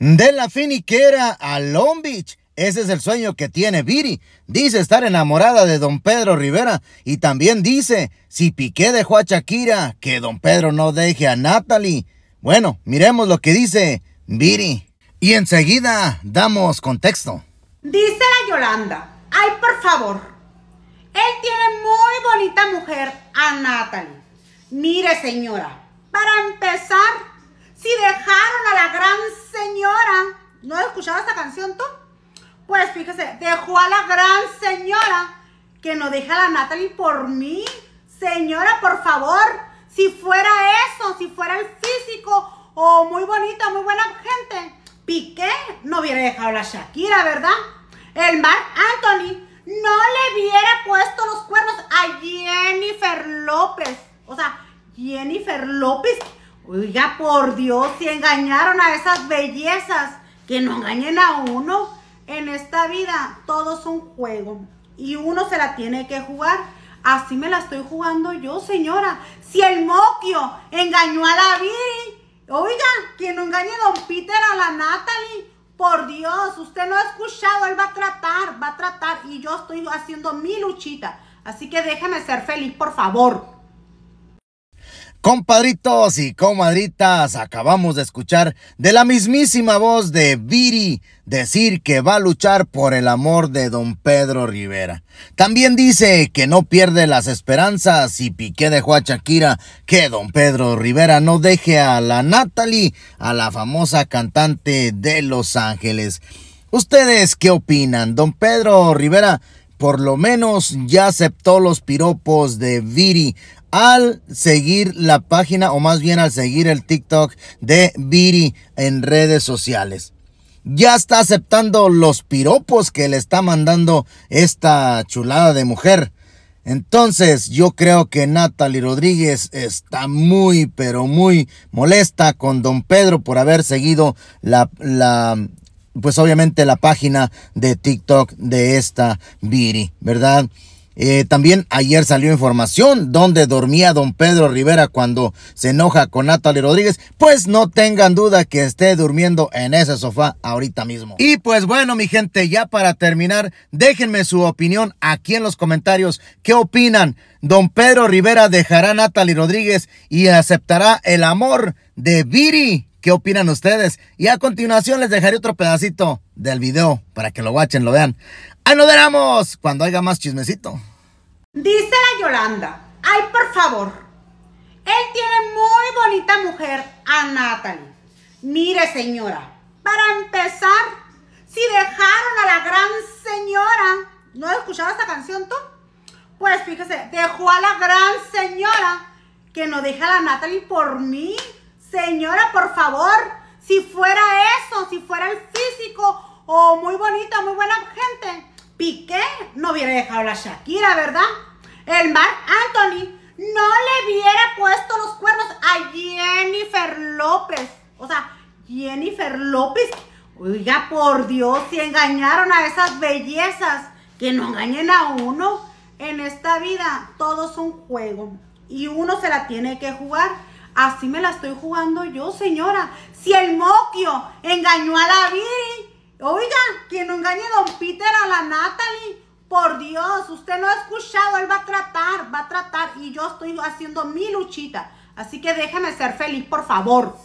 De la finiquera a Long Beach. Ese es el sueño que tiene Viri. Dice estar enamorada de don Pedro Rivera y también dice, si Piqué dejó a Shakira, que don Pedro no deje a Natalie. Bueno, miremos lo que dice Viri. Y enseguida damos contexto. Dice la Yolanda, ay por favor, él tiene muy bonita mujer a Natalie. Mire señora, para empezar, si dejaron a la gran señora ¿No has escuchado esta canción tú? Pues fíjese, dejó a la gran señora que no deja a la Natalie por mí. Señora, por favor, si fuera eso, si fuera el físico o muy bonita, muy buena gente, Piqué no hubiera dejado a la Shakira, ¿verdad? El Mar Anthony no le hubiera puesto los cuernos a Jennifer López. O sea, Jennifer López, oiga, por Dios, si engañaron a esas bellezas que no engañen a uno. En esta vida todo es un juego y uno se la tiene que jugar. Así me la estoy jugando yo, señora. Si el moquio engañó a la oiga, que no engañe a don Peter a la Natalie. Por Dios, usted no ha escuchado, él va a tratar, va a tratar y yo estoy haciendo mi luchita. Así que déjeme ser feliz, por favor. Compadritos y comadritas, acabamos de escuchar de la mismísima voz de Viri decir que va a luchar por el amor de don Pedro Rivera. También dice que no pierde las esperanzas y Piqué de a Shakira que don Pedro Rivera no deje a la Natalie, a la famosa cantante de Los Ángeles. ¿Ustedes qué opinan? ¿Don Pedro Rivera por lo menos ya aceptó los piropos de Viri al seguir la página o más bien al seguir el TikTok de Viri en redes sociales. Ya está aceptando los piropos que le está mandando esta chulada de mujer. Entonces yo creo que Natalie Rodríguez está muy pero muy molesta con don Pedro por haber seguido la, la pues obviamente la página de TikTok de esta Viri, ¿verdad? Eh, también ayer salió información donde dormía don Pedro Rivera cuando se enoja con Natalie Rodríguez. Pues no tengan duda que esté durmiendo en ese sofá ahorita mismo. Y pues bueno, mi gente, ya para terminar, déjenme su opinión aquí en los comentarios. ¿Qué opinan? ¿Don Pedro Rivera dejará a Natalie Rodríguez y aceptará el amor de Viri opinan ustedes. Y a continuación les dejaré otro pedacito del video para que lo watchen, lo vean. ¡Ahí nos Cuando haya más chismecito. Dice la Yolanda, ay por favor, él tiene muy bonita mujer a Natalie. Mire señora, para empezar, si dejaron a la gran señora, ¿no escuchaba escuchado esta canción tú? Pues fíjese, dejó a la gran señora que no deja a la Natalie por mí. Señora, por favor, si fuera eso, si fuera el físico o muy bonita, muy buena gente, Piqué no hubiera dejado a la Shakira, ¿verdad? El Mar Anthony no le hubiera puesto los cuernos a Jennifer López. O sea, Jennifer López, oiga, por Dios, si engañaron a esas bellezas, que no engañen a uno. En esta vida todo es un juego y uno se la tiene que jugar. Así me la estoy jugando yo, señora. Si el moquio engañó a la Viri, Oiga, quien no engañe a don Peter a la Natalie. Por Dios, usted no ha escuchado, él va a tratar, va a tratar y yo estoy haciendo mi luchita. Así que déjeme ser feliz, por favor.